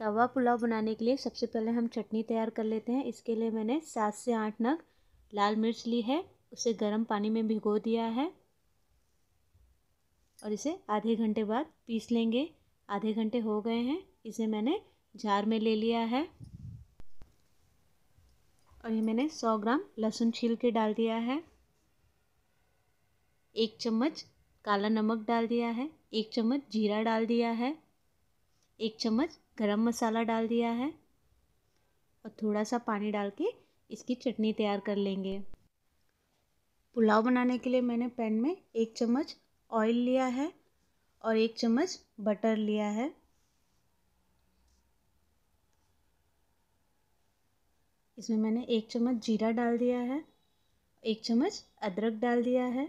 तवा पुलाव बनाने के लिए सबसे पहले हम चटनी तैयार कर लेते हैं इसके लिए मैंने सात से आठ नग लाल मिर्च ली है उसे गर्म पानी में भिगो दिया है और इसे आधे घंटे बाद पीस लेंगे आधे घंटे हो गए हैं इसे मैंने जार में ले लिया है और ये मैंने 100 ग्राम लहसुन छील के डाल दिया है एक चम्मच काला नमक डाल दिया है एक चम्मच जीरा डाल दिया है एक चम्मच गरम मसाला डाल दिया है और थोड़ा सा पानी डाल के इसकी चटनी तैयार कर लेंगे पुलाव बनाने के लिए मैंने पैन में एक चम्मच ऑयल लिया है और एक चम्मच बटर लिया है इसमें मैंने एक चम्मच जीरा डाल दिया है एक चम्मच अदरक डाल दिया है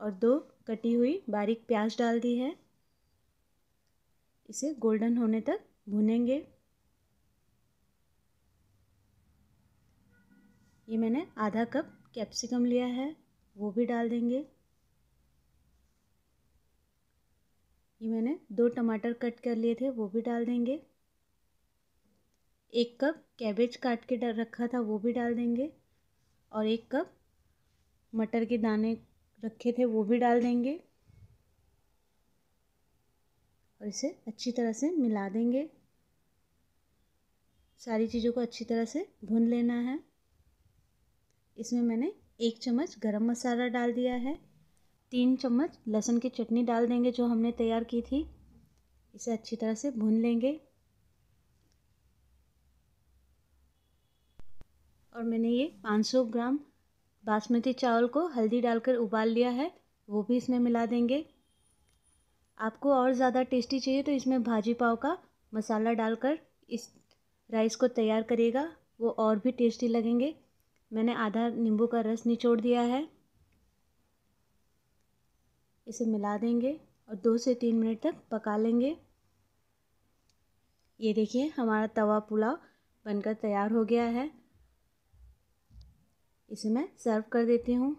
और दो कटी हुई बारीक प्याज डाल दी है इसे गोल्डन होने तक भुनेंगे ये मैंने आधा कप कैप्सिकम लिया है वो भी डाल देंगे ये मैंने दो टमाटर कट कर लिए थे वो भी डाल देंगे एक कप कैबेज काट के रखा था वो भी डाल देंगे और एक कप मटर के दाने रखे थे वो भी डाल देंगे और इसे अच्छी तरह से मिला देंगे सारी चीज़ों को अच्छी तरह से भून लेना है इसमें मैंने एक चम्मच गरम मसाला डाल दिया है तीन चम्मच लहसुन की चटनी डाल देंगे जो हमने तैयार की थी इसे अच्छी तरह से भून लेंगे और मैंने ये 500 ग्राम बासमती चावल को हल्दी डालकर उबाल लिया है वो भी इसमें मिला देंगे आपको और ज़्यादा टेस्टी चाहिए तो इसमें भाजी पाव का मसाला डालकर इस राइस को तैयार करिएगा वो और भी टेस्टी लगेंगे मैंने आधा नींबू का रस निचोड़ दिया है इसे मिला देंगे और दो से तीन मिनट तक पका लेंगे ये देखिए हमारा तवा पुलाव बनकर तैयार हो गया है इसे मैं सर्व कर देती हूँ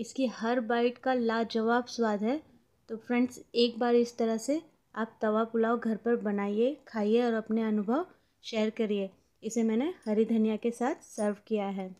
इसकी हर बाइट का लाजवाब स्वाद है तो फ्रेंड्स एक बार इस तरह से आप तवा पुलाव घर पर बनाइए खाइए और अपने अनुभव शेयर करिए इसे मैंने हरी धनिया के साथ सर्व किया है